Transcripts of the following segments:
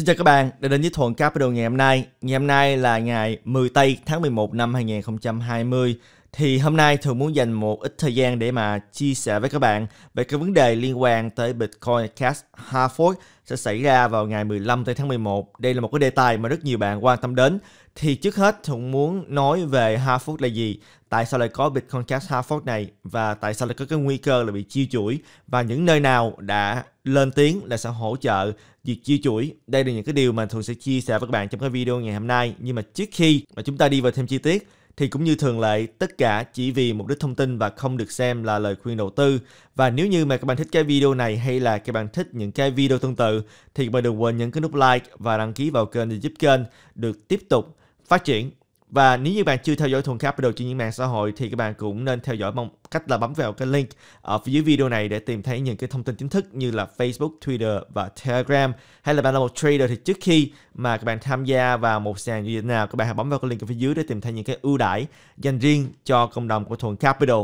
Xin chào các bạn đã đến với Thuận Capital ngày hôm nay. Ngày hôm nay là ngày 10 tây tháng 11 năm 2020 thì hôm nay thường muốn dành một ít thời gian để mà chia sẻ với các bạn về cái vấn đề liên quan tới Bitcoin Cash Hard Fork sẽ xảy ra vào ngày 15 tới tháng 11. Đây là một cái đề tài mà rất nhiều bạn quan tâm đến. Thì trước hết Thuận muốn nói về Hard Fork là gì, tại sao lại có Bitcoin Cash Hard Fork này và tại sao lại có cái nguy cơ là bị chia chuỗi và những nơi nào đã lên tiếng là sẽ hỗ trợ việc chia chuỗi. Đây là những cái điều mà Thuận sẽ chia sẻ với các bạn trong cái video ngày hôm nay. Nhưng mà trước khi mà chúng ta đi vào thêm chi tiết thì cũng như thường lệ, tất cả chỉ vì mục đích thông tin và không được xem là lời khuyên đầu tư. Và nếu như mà các bạn thích cái video này hay là các bạn thích những cái video tương tự thì các bạn đừng quên nhấn cái nút like và đăng ký vào kênh để giúp kênh được tiếp tục phát triển và nếu như bạn chưa theo dõi Thuần Capital trên những mạng xã hội thì các bạn cũng nên theo dõi bằng cách là bấm vào cái link ở phía dưới video này để tìm thấy những cái thông tin chính thức như là Facebook, Twitter và Telegram. Hay là bạn là một trader thì trước khi mà các bạn tham gia vào một sàn như thế nào các bạn hãy bấm vào cái link ở phía dưới để tìm thấy những cái ưu đãi dành riêng cho cộng đồng của Thuần Capital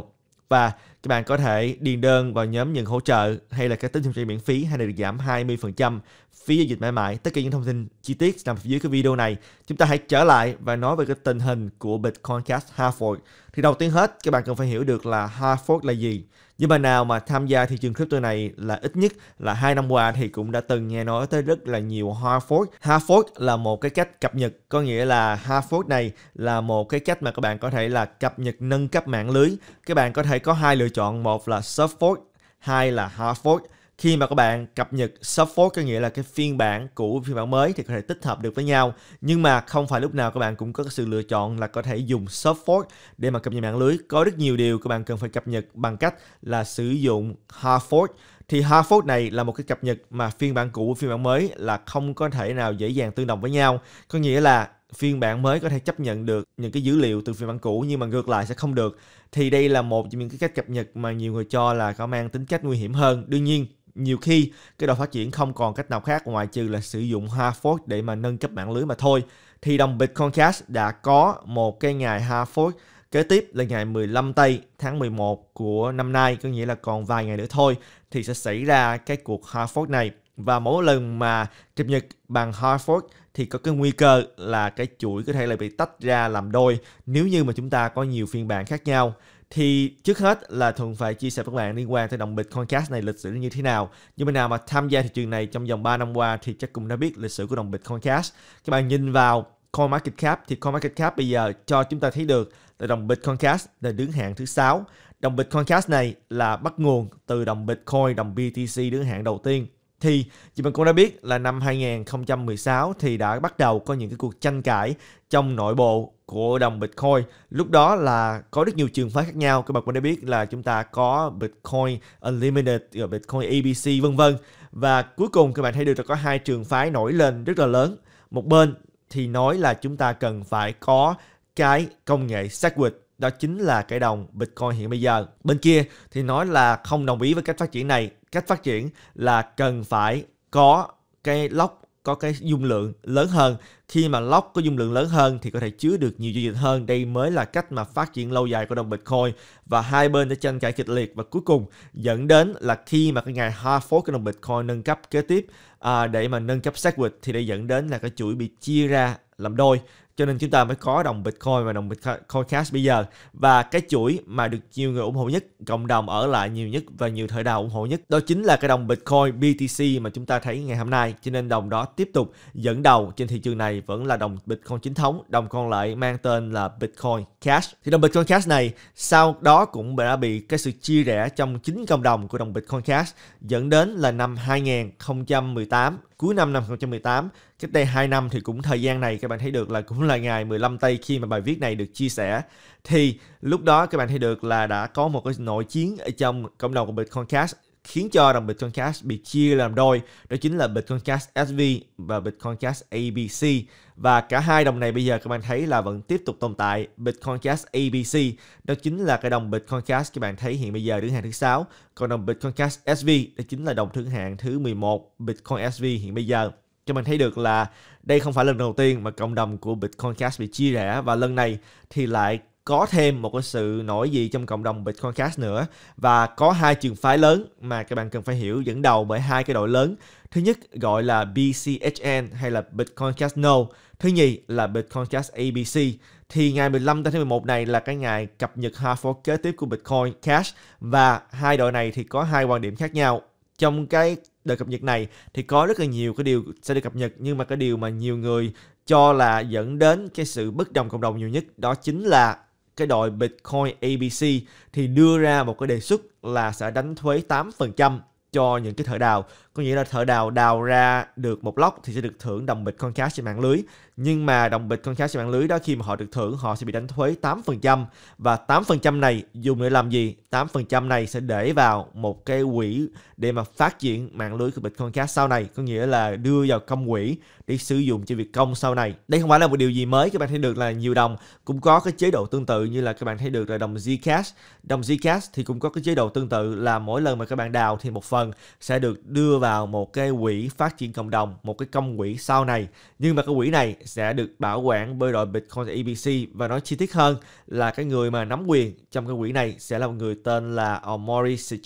và các bạn có thể điền đơn vào nhóm nhận hỗ trợ hay là các tín dụng miễn phí hay là được giảm 20% phí giao dịch mãi mãi. Tất cả những thông tin chi tiết nằm dưới cái video này. Chúng ta hãy trở lại và nói về cái tình hình của Bitcoin Cash Hard Fork. Thì đầu tiên hết, các bạn cần phải hiểu được là Hard Fork là gì. Nhưng mà nào mà tham gia thị trường crypto này là ít nhất là hai năm qua thì cũng đã từng nghe nói tới rất là nhiều hard fork. Hard fork là một cái cách cập nhật, có nghĩa là hard fork này là một cái cách mà các bạn có thể là cập nhật nâng cấp mạng lưới. Các bạn có thể có hai lựa chọn, một là soft fork, hai là hard fork khi mà các bạn cập nhật soft fork có nghĩa là cái phiên bản cũ phiên bản mới thì có thể tích hợp được với nhau nhưng mà không phải lúc nào các bạn cũng có sự lựa chọn là có thể dùng soft fork để mà cập nhật mạng lưới có rất nhiều điều các bạn cần phải cập nhật bằng cách là sử dụng hard fork thì hard fork này là một cái cập nhật mà phiên bản cũ phiên bản mới là không có thể nào dễ dàng tương đồng với nhau có nghĩa là phiên bản mới có thể chấp nhận được những cái dữ liệu từ phiên bản cũ nhưng mà ngược lại sẽ không được thì đây là một trong những cái cách cập nhật mà nhiều người cho là có mang tính cách nguy hiểm hơn đương nhiên nhiều khi cái đội phát triển không còn cách nào khác ngoài trừ là sử dụng hard fork để mà nâng cấp mạng lưới mà thôi. Thì đồng Bitcoin Cash đã có một cái ngày hard fork Kế tiếp là ngày 15 tây tháng 11 của năm nay, có nghĩa là còn vài ngày nữa thôi thì sẽ xảy ra cái cuộc hard fork này. Và mỗi lần mà cập nhật bằng hard fork thì có cái nguy cơ là cái chuỗi có thể là bị tách ra làm đôi nếu như mà chúng ta có nhiều phiên bản khác nhau thì trước hết là thường phải chia sẻ với các bạn liên quan tới đồng bitcoin cash này lịch sử như thế nào như bạn nào mà tham gia thị trường này trong vòng 3 năm qua thì chắc cũng đã biết lịch sử của đồng bitcoin cash các bạn nhìn vào coin market cap thì coin market cap bây giờ cho chúng ta thấy được là đồng bitcoin cash là đứng hạng thứ sáu đồng bitcoin cash này là bắt nguồn từ đồng bitcoin đồng btc đứng hạng đầu tiên thì chị mình cũng đã biết là năm 2016 thì đã bắt đầu có những cái cuộc tranh cãi trong nội bộ của đồng Bitcoin. Lúc đó là có rất nhiều trường phái khác nhau. Các bạn cũng đã biết là chúng ta có Bitcoin Unlimited, Bitcoin ABC vân vân. Và cuối cùng các bạn thấy được là có hai trường phái nổi lên rất là lớn. Một bên thì nói là chúng ta cần phải có cái công nghệ xác quỵt đó chính là cái đồng Bitcoin hiện bây giờ. Bên kia thì nói là không đồng ý với cách phát triển này. Cách phát triển là cần phải có cái lóc có cái dung lượng lớn hơn khi mà lóc có dung lượng lớn hơn thì có thể chứa được nhiều giao dịch hơn đây mới là cách mà phát triển lâu dài của đồng bitcoin và hai bên đã tranh cãi kịch liệt và cuối cùng dẫn đến là khi mà cái ngày hard fork của đồng bitcoin nâng cấp kế tiếp à, để mà nâng cấp xác quỵt thì để dẫn đến là cái chuỗi bị chia ra làm đôi cho nên chúng ta mới có đồng Bitcoin và đồng Bitcoin Cash bây giờ và cái chuỗi mà được nhiều người ủng hộ nhất cộng đồng ở lại nhiều nhất và nhiều thời đào ủng hộ nhất đó chính là cái đồng Bitcoin BTC mà chúng ta thấy ngày hôm nay cho nên đồng đó tiếp tục dẫn đầu trên thị trường này vẫn là đồng Bitcoin chính thống đồng còn lại mang tên là Bitcoin Cash thì đồng Bitcoin Cash này sau đó cũng đã bị cái sự chia rẽ trong chính cộng đồng của đồng Bitcoin Cash dẫn đến là năm 2018 cuối năm 2018, cách đây 2 năm thì cũng thời gian này các bạn thấy được là cũng là ngày 15 Tây khi mà bài viết này được chia sẻ thì lúc đó các bạn thấy được là đã có một cái nội chiến ở trong cộng đồng của Bitcoin Cash khiến cho đồng Bitcoin Cash bị chia làm đôi, đó chính là Bitcoin Cash SV và Bitcoin Cash ABC. Và cả hai đồng này bây giờ các bạn thấy là vẫn tiếp tục tồn tại Bitcoin Cash ABC, đó chính là cái đồng Bitcoin Cash các bạn thấy hiện bây giờ đứng hàng thứ 6, còn đồng Bitcoin Cash SV đó chính là đồng thứ hạng thứ 11 Bitcoin SV hiện bây giờ cho mình thấy được là đây không phải lần đầu tiên mà cộng đồng của Bitcoin Cash bị chia rẽ và lần này thì lại có thêm một cái sự nổi gì trong cộng đồng Bitcoin Cash nữa và có hai trường phái lớn mà các bạn cần phải hiểu dẫn đầu bởi hai cái đội lớn thứ nhất gọi là BCHN hay là Bitcoin Cash No thứ nhì là Bitcoin Cash ABC thì ngày 15 tháng 11 này là cái ngày cập nhật hard fork kế tiếp của Bitcoin Cash và hai đội này thì có hai quan điểm khác nhau trong cái đợt cập nhật này thì có rất là nhiều cái điều sẽ được cập nhật nhưng mà cái điều mà nhiều người cho là dẫn đến cái sự bất đồng cộng đồng nhiều nhất đó chính là cái đội Bitcoin ABC thì đưa ra một cái đề xuất là sẽ đánh thuế 8% cho những cái thợ đào có nghĩa là thợ đào đào ra được một lóc thì sẽ được thưởng đồng bịch con cá trên mạng lưới nhưng mà đồng bịch con cá trên mạng lưới đó khi mà họ được thưởng họ sẽ bị đánh thuế 8% và 8% này dùng để làm gì 8% này sẽ để vào một cái quỹ để mà phát triển mạng lưới của bịch con cá sau này có nghĩa là đưa vào công quỹ để sử dụng cho việc công sau này đây không phải là một điều gì mới các bạn thấy được là nhiều đồng cũng có cái chế độ tương tự như là các bạn thấy được là đồng Zcash đồng Zcash thì cũng có cái chế độ tương tự là mỗi lần mà các bạn đào thì một phần phần sẽ được đưa vào một cái quỹ phát triển cộng đồng, một cái công quỹ sau này. Nhưng mà cái quỹ này sẽ được bảo quản bởi đội Bitcoin EBC và nói chi tiết hơn là cái người mà nắm quyền trong cái quỹ này sẽ là một người tên là Omori Maurice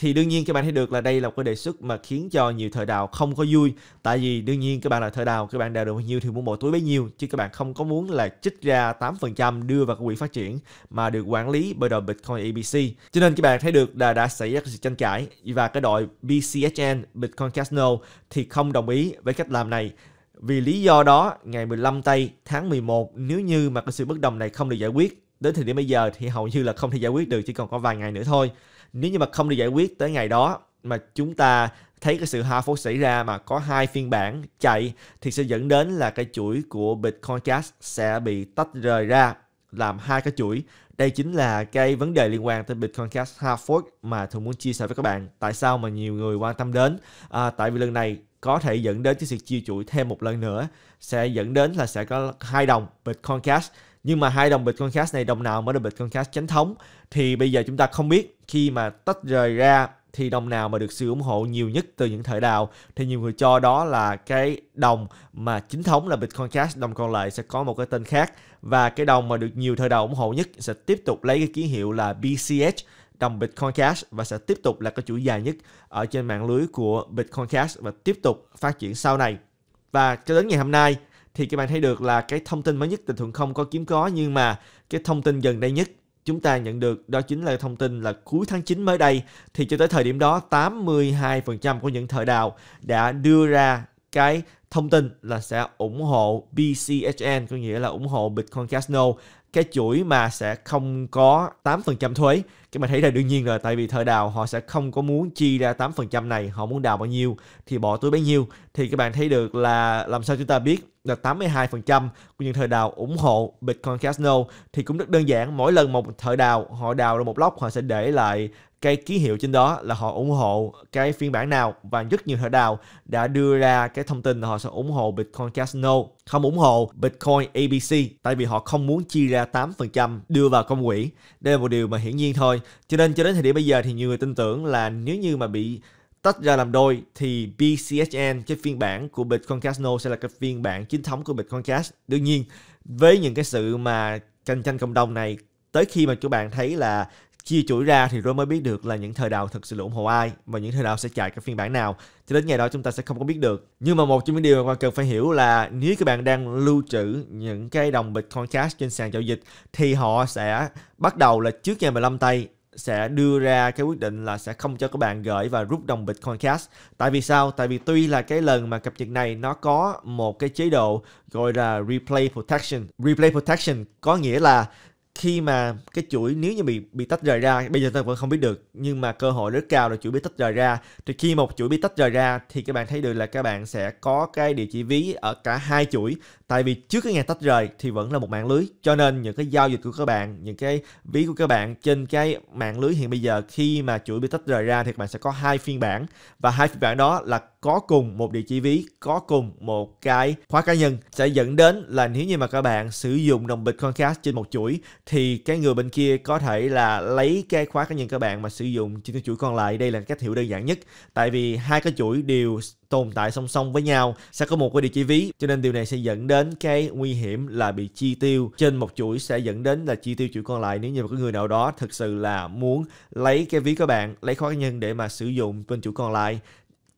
thì đương nhiên các bạn thấy được là đây là một cái đề xuất mà khiến cho nhiều thợ đào không có vui tại vì đương nhiên các bạn là thợ đào các bạn đào được bao nhiêu thì muốn mỗi túi bấy nhiêu chứ các bạn không có muốn là trích ra 8% đưa vào quỹ phát triển mà được quản lý bởi đội Bitcoin ABC cho nên các bạn thấy được là đã xảy ra sự tranh cãi và cái đội BCHN Bitcoin Casino thì không đồng ý với cách làm này vì lý do đó, ngày 15 tây tháng 11, nếu như mà cái sự bất đồng này không được giải quyết, đến thời điểm bây giờ thì hầu như là không thể giải quyết được, chỉ còn có vài ngày nữa thôi nếu như mà không được giải quyết tới ngày đó mà chúng ta thấy cái sự hao xảy ra mà có hai phiên bản chạy thì sẽ dẫn đến là cái chuỗi của Bitcoin Cash sẽ bị tách rời ra làm hai cái chuỗi. Đây chính là cái vấn đề liên quan tới Bitcoin Cash hard fork mà Thuận muốn chia sẻ với các bạn. Tại sao mà nhiều người quan tâm đến? À, tại vì lần này có thể dẫn đến cái sự chia chuỗi thêm một lần nữa sẽ dẫn đến là sẽ có hai đồng Bitcoin Cash nhưng mà hai đồng Bitcoin Cash này đồng nào mới là Bitcoin Cash chính thống thì bây giờ chúng ta không biết khi mà tách rời ra thì đồng nào mà được sự ủng hộ nhiều nhất từ những thời đào thì nhiều người cho đó là cái đồng mà chính thống là Bitcoin Cash đồng còn lại sẽ có một cái tên khác và cái đồng mà được nhiều thời đào ủng hộ nhất sẽ tiếp tục lấy cái ký hiệu là BCH đồng Bitcoin Cash và sẽ tiếp tục là cái chuỗi dài nhất ở trên mạng lưới của Bitcoin Cash và tiếp tục phát triển sau này và cho đến ngày hôm nay thì các bạn thấy được là cái thông tin mới nhất tình thường không có kiếm có nhưng mà cái thông tin gần đây nhất chúng ta nhận được đó chính là thông tin là cuối tháng 9 mới đây thì cho tới thời điểm đó 82% của những thợ đào đã đưa ra cái thông tin là sẽ ủng hộ BCHN có nghĩa là ủng hộ Bitcoin Casino cái chuỗi mà sẽ không có 8% thuế cái mà thấy là đương nhiên rồi tại vì thời đào họ sẽ không có muốn chi ra 8% này họ muốn đào bao nhiêu thì bỏ túi bấy nhiêu thì các bạn thấy được là làm sao chúng ta biết là 82% của những thời đào ủng hộ Bitcoin Casino thì cũng rất đơn giản mỗi lần một thời đào họ đào được một block họ sẽ để lại cái ký hiệu trên đó là họ ủng hộ cái phiên bản nào và rất nhiều thợ đào đã đưa ra cái thông tin là họ sẽ ủng hộ Bitcoin Casino không ủng hộ Bitcoin ABC tại vì họ không muốn chi ra 8% đưa vào công quỹ. Đây là một điều mà hiển nhiên thôi. Cho nên cho đến thời điểm bây giờ thì nhiều người tin tưởng là nếu như mà bị tách ra làm đôi thì BCHN cái phiên bản của Bitcoin Casino sẽ là cái phiên bản chính thống của Bitcoin Cash. Đương nhiên với những cái sự mà cạnh tranh cộng đồng này tới khi mà các bạn thấy là chia chuỗi ra thì Rome mới biết được là những thời đạo thực sự ủng hộ ai và những thời đạo sẽ chạy các phiên bản nào Thì đến ngày đó chúng ta sẽ không có biết được nhưng mà một trong những điều mà bạn cần phải hiểu là nếu các bạn đang lưu trữ những cái đồng Bitcoin Cash trên sàn giao dịch thì họ sẽ bắt đầu là trước ngày 15 tây sẽ đưa ra cái quyết định là sẽ không cho các bạn gửi và rút đồng Bitcoin Cash. Tại vì sao? Tại vì tuy là cái lần mà cập nhật này nó có một cái chế độ gọi là Replay Protection. Replay Protection có nghĩa là khi mà cái chuỗi nếu như bị bị tách rời ra bây giờ ta vẫn không biết được nhưng mà cơ hội rất cao là chuỗi bị tách rời ra thì khi một chuỗi bị tách rời ra thì các bạn thấy được là các bạn sẽ có cái địa chỉ ví ở cả hai chuỗi tại vì trước cái ngày tách rời thì vẫn là một mạng lưới cho nên những cái giao dịch của các bạn những cái ví của các bạn trên cái mạng lưới hiện bây giờ khi mà chuỗi bị tách rời ra thì các bạn sẽ có hai phiên bản và hai phiên bản đó là có cùng một địa chỉ ví, có cùng một cái khóa cá nhân sẽ dẫn đến là nếu như mà các bạn sử dụng đồng Bitcoin Cash trên một chuỗi thì cái người bên kia có thể là lấy cái khóa cá nhân các bạn mà sử dụng trên cái chuỗi còn lại. Đây là cách hiểu đơn giản nhất. Tại vì hai cái chuỗi đều tồn tại song song với nhau sẽ có một cái địa chỉ ví cho nên điều này sẽ dẫn đến cái nguy hiểm là bị chi tiêu trên một chuỗi sẽ dẫn đến là chi tiêu chuỗi còn lại nếu như một cái người nào đó thực sự là muốn lấy cái ví các bạn lấy khóa cá nhân để mà sử dụng bên chuỗi còn lại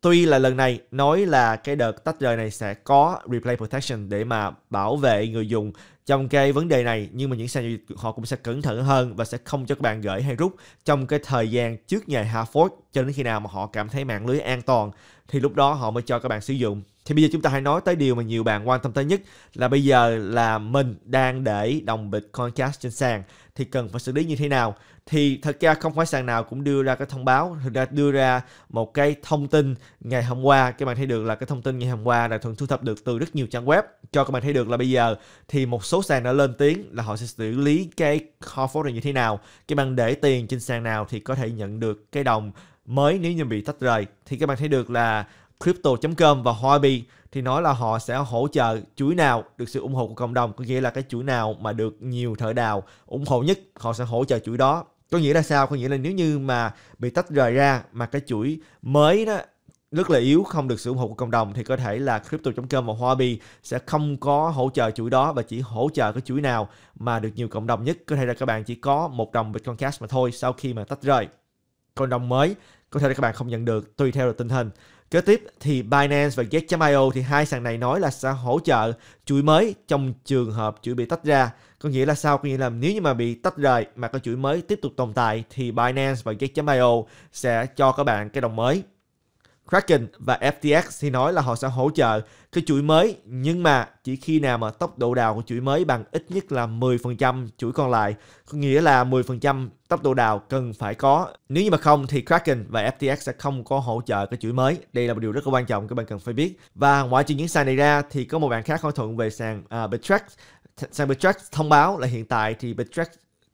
Tuy là lần này nói là cái đợt tách rời này sẽ có replay protection để mà bảo vệ người dùng trong cái vấn đề này nhưng mà những sàn giao dịch họ cũng sẽ cẩn thận hơn và sẽ không cho các bạn gửi hay rút trong cái thời gian trước ngày hạ phốt cho đến khi nào mà họ cảm thấy mạng lưới an toàn thì lúc đó họ mới cho các bạn sử dụng thì bây giờ chúng ta hãy nói tới điều mà nhiều bạn quan tâm tới nhất là bây giờ là mình đang để đồng Bitcoin Cash trên sàn thì cần phải xử lý như thế nào. Thì thật ra không phải sàn nào cũng đưa ra cái thông báo, thực ra đưa ra một cái thông tin ngày hôm qua. Các bạn thấy được là cái thông tin ngày hôm qua là thường thu thập được từ rất nhiều trang web. Cho các bạn thấy được là bây giờ thì một số sàn đã lên tiếng là họ sẽ xử lý cái core fork này như thế nào. Các bạn để tiền trên sàn nào thì có thể nhận được cái đồng mới nếu như bị tách rời thì các bạn thấy được là crypto.com và Huobi thì nói là họ sẽ hỗ trợ chuỗi nào được sự ủng hộ của cộng đồng có nghĩa là cái chuỗi nào mà được nhiều thợ đào ủng hộ nhất họ sẽ hỗ trợ chuỗi đó có nghĩa là sao có nghĩa là nếu như mà bị tách rời ra mà cái chuỗi mới đó rất là yếu không được sự ủng hộ của cộng đồng thì có thể là crypto.com và Huobi sẽ không có hỗ trợ chuỗi đó và chỉ hỗ trợ cái chuỗi nào mà được nhiều cộng đồng nhất có thể là các bạn chỉ có một đồng Bitcoin Cash mà thôi sau khi mà tách rời cộng đồng mới có thể là các bạn không nhận được tùy theo tình hình Kế tiếp thì Binance và Gate.io thì hai sàn này nói là sẽ hỗ trợ chuỗi mới trong trường hợp chuỗi bị tách ra. Có nghĩa là sao? Có nghĩa là nếu như mà bị tách rời mà có chuỗi mới tiếp tục tồn tại thì Binance và Gate.io sẽ cho các bạn cái đồng mới. Kraken và FTX thì nói là họ sẽ hỗ trợ cái chuỗi mới nhưng mà chỉ khi nào mà tốc độ đào của chuỗi mới bằng ít nhất là 10% chuỗi còn lại, có nghĩa là 10% tốc độ đào cần phải có. Nếu như mà không thì Kraken và FTX sẽ không có hỗ trợ cái chuỗi mới. Đây là một điều rất là quan trọng các bạn cần phải biết. Và ngoại trừ những sàn này ra thì có một bạn khác hỏi thuận về sàn uh, Bittrex sàn Bittrex thông báo là hiện tại thì Bittrex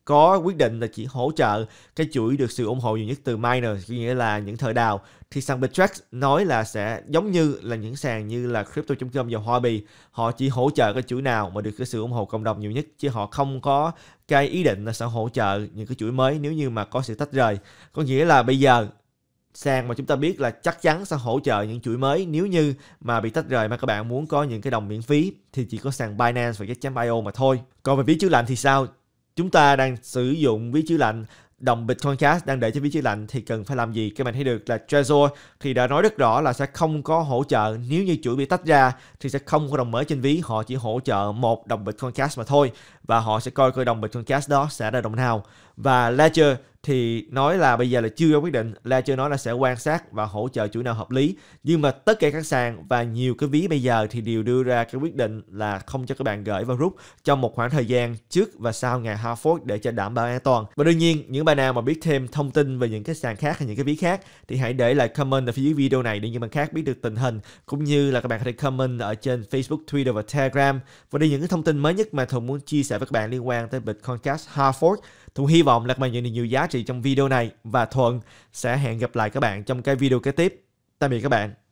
có quyết định là chỉ hỗ trợ cái chuỗi được sự ủng hộ nhiều nhất từ miner nghĩa là những thợ đào thì sàn Bitrax nói là sẽ giống như là những sàn như là crypto.com và Huobi họ chỉ hỗ trợ cái chuỗi nào mà được cái sự ủng hộ cộng đồng nhiều nhất chứ họ không có cái ý định là sẽ hỗ trợ những cái chuỗi mới nếu như mà có sự tách rời có nghĩa là bây giờ sàn mà chúng ta biết là chắc chắn sẽ hỗ trợ những chuỗi mới nếu như mà bị tách rời mà các bạn muốn có những cái đồng miễn phí thì chỉ có sàn Binance và Get.io mà thôi. Còn về phía chữa lạnh thì sao? chúng ta đang sử dụng ví chữ lạnh đồng Bitcoin Cash đang để cho ví chữ lạnh thì cần phải làm gì? Các bạn thấy được là Trezor thì đã nói rất rõ là sẽ không có hỗ trợ nếu như chuỗi bị tách ra thì sẽ không có đồng mới trên ví, họ chỉ hỗ trợ một đồng Bitcoin Cash mà thôi và họ sẽ coi coi đồng Bitcoin Cash đó sẽ là đồng nào. Và Ledger thì nói là bây giờ là chưa ra quyết định là chưa nói là sẽ quan sát và hỗ trợ chủ nào hợp lý nhưng mà tất cả các sàn và nhiều cái ví bây giờ thì đều đưa ra cái quyết định là không cho các bạn gửi và rút trong một khoảng thời gian trước và sau ngày Harford để cho đảm bảo an toàn và đương nhiên những bạn nào mà biết thêm thông tin về những cái sàn khác hay những cái ví khác thì hãy để lại comment ở phía dưới video này để những bạn khác biết được tình hình cũng như là các bạn có thể comment ở trên Facebook, Twitter và Telegram và đây những cái thông tin mới nhất mà Thùng muốn chia sẻ với các bạn liên quan tới Bitcoin Cash Harford Thuận hy vọng là các bạn nhận được nhiều giá trị trong video này và Thuận sẽ hẹn gặp lại các bạn trong cái video kế tiếp. Tạm biệt các bạn.